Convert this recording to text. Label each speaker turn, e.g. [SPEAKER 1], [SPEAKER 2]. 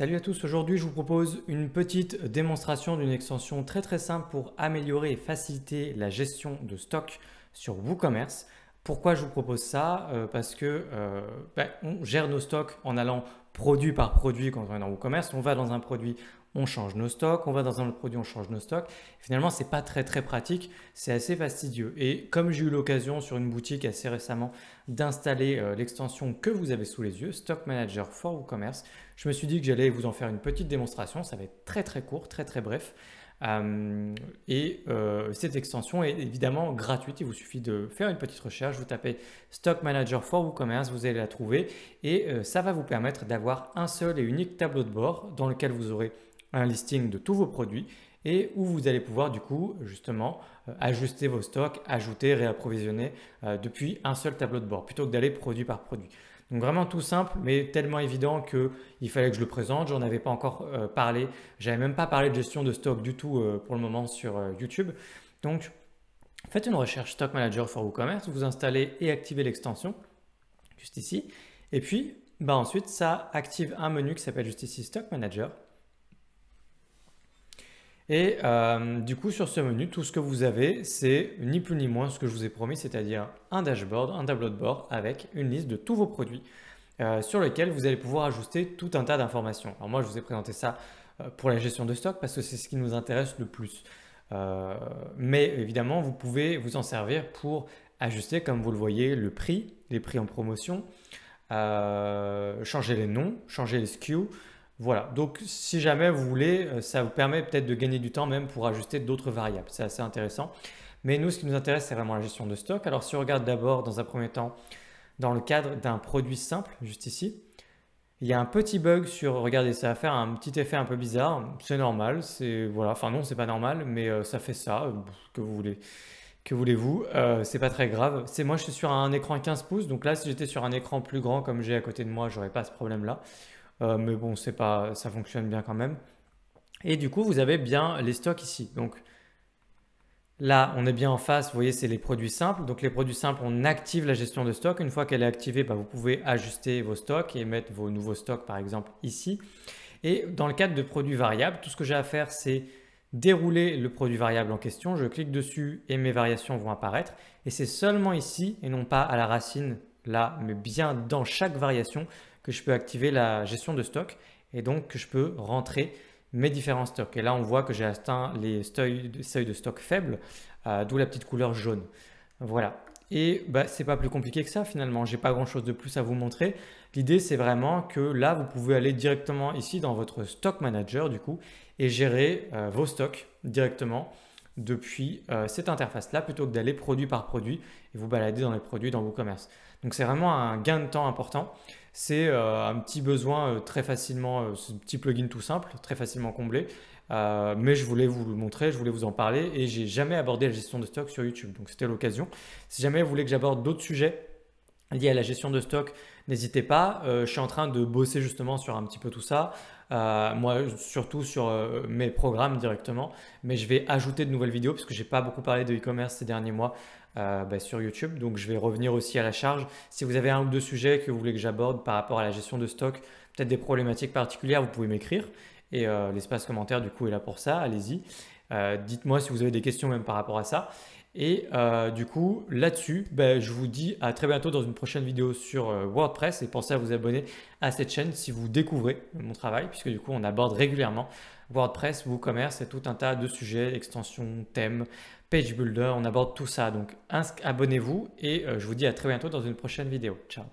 [SPEAKER 1] Salut à tous, aujourd'hui je vous propose une petite démonstration d'une extension très très simple pour améliorer et faciliter la gestion de stock sur WooCommerce. Pourquoi je vous propose ça euh, Parce que euh, ben, on gère nos stocks en allant produit par produit quand on est dans WooCommerce. On va dans un produit, on change nos stocks, on va dans un autre produit, on change nos stocks. Finalement, ce n'est pas très très pratique, c'est assez fastidieux. Et comme j'ai eu l'occasion sur une boutique assez récemment d'installer euh, l'extension que vous avez sous les yeux, Stock Manager for WooCommerce, je me suis dit que j'allais vous en faire une petite démonstration. Ça va être très très court, très très bref. Euh, et euh, cette extension est évidemment gratuite. Il vous suffit de faire une petite recherche. Vous tapez Stock Manager for WooCommerce, vous allez la trouver et euh, ça va vous permettre d'avoir un seul et unique tableau de bord dans lequel vous aurez un listing de tous vos produits et où vous allez pouvoir du coup justement ajuster vos stocks, ajouter, réapprovisionner depuis un seul tableau de bord plutôt que d'aller produit par produit. Donc vraiment tout simple, mais tellement évident qu'il fallait que je le présente. J'en avais pas encore parlé. Euh, parlé. J'avais même pas parlé de gestion de stock du tout euh, pour le moment sur euh, YouTube. Donc faites une recherche Stock Manager for WooCommerce, vous installez et activez l'extension juste ici. Et puis bah ensuite ça active un menu qui s'appelle juste ici Stock Manager. Et euh, du coup, sur ce menu, tout ce que vous avez, c'est ni plus ni moins ce que je vous ai promis, c'est-à-dire un dashboard, un tableau de bord avec une liste de tous vos produits euh, sur lequel vous allez pouvoir ajuster tout un tas d'informations. Alors moi, je vous ai présenté ça euh, pour la gestion de stock parce que c'est ce qui nous intéresse le plus. mais évidemment, vous pouvez vous en servir pour ajuster, comme vous le voyez, le prix, les prix en promotion, changer les noms, changer les SKU, voilà, donc si jamais vous voulez, euh, ça vous permet peut-être de gagner du temps même pour ajuster d'autres variables. C'est assez intéressant. Mais nous, ce qui nous intéresse, c'est vraiment la gestion de stock. Alors si on regarde d'abord, dans un premier temps, dans le cadre d'un produit simple, juste ici, il y a un petit bug sur, regardez, ça va faire un petit effet un peu bizarre. C'est normal, c'est, voilà, enfin non, c'est pas normal, mais euh, ça fait ça, euh, que vous voulez. Que voulez-vous C'est pas très grave. C'est moi, je suis sur un écran 15 pouces, donc là, si j'étais sur un écran plus grand comme j'ai à côté de moi, j'aurais pas ce problème-là. Euh, mais bon, c'est pas, ça fonctionne bien quand même. Et du coup, vous avez bien les stocks ici. Donc là, on est bien en face. Vous voyez, c'est les produits simples. Donc les produits simples, on active la gestion de stock. Une fois qu'elle est activée, bah, vous pouvez ajuster vos stocks et mettre vos nouveaux stocks, par exemple, ici. Et dans le cadre de produits variables, tout ce que j'ai à faire, c'est dérouler le produit variable en question. Je clique dessus et mes variations vont apparaître. Et c'est seulement ici, et non pas à la racine là, mais bien dans chaque variation, que je peux activer la gestion de stock et donc que je peux rentrer mes différents stocks. Et là, on voit que j'ai atteint les seuils de, stock faibles, euh, d'où la petite couleur jaune. Voilà. Et bah, c'est pas plus compliqué que ça finalement, j'ai pas grand chose de plus à vous montrer. L'idée c'est vraiment que là vous pouvez aller directement ici dans votre stock manager du coup et gérer euh, vos stocks directement depuis euh, cette interface-là plutôt que d'aller produit par produit et vous balader dans les produits dans commerces. Donc c'est vraiment un gain de temps important. C'est euh, un petit besoin euh, très facilement, ce petit plugin tout simple, très facilement comblé. mais je voulais vous le montrer, je voulais vous en parler et j'ai jamais abordé la gestion de stock sur YouTube. Donc c'était l'occasion. Si jamais vous voulez que j'aborde d'autres sujets liés à la gestion de stock, n'hésitez pas. je suis en train de bosser justement sur un petit peu tout ça. Euh, moi, surtout sur euh, mes programmes directement. Mais je vais ajouter de nouvelles vidéos parce que j'ai pas beaucoup parlé de e-commerce ces derniers mois euh, bah, sur YouTube. Donc, je vais revenir aussi à la charge. Si vous avez un ou deux sujets que vous voulez que j'aborde par rapport à la gestion de stock, peut-être des problématiques particulières, vous pouvez m'écrire. Et l'espace commentaire, du coup, est là pour ça. Allez-y. Dites-moi si vous avez des questions même par rapport à ça. Et euh, du coup, là-dessus, ben, je vous dis à très bientôt dans une prochaine vidéo sur euh, WordPress et pensez à vous abonner à cette chaîne si vous découvrez mon travail, puisque du coup, on aborde régulièrement WordPress, WooCommerce et tout un tas de sujets, extensions, thèmes, page builder, on aborde tout ça. Donc abonnez-vous et euh, je vous dis à très bientôt dans une prochaine vidéo. Ciao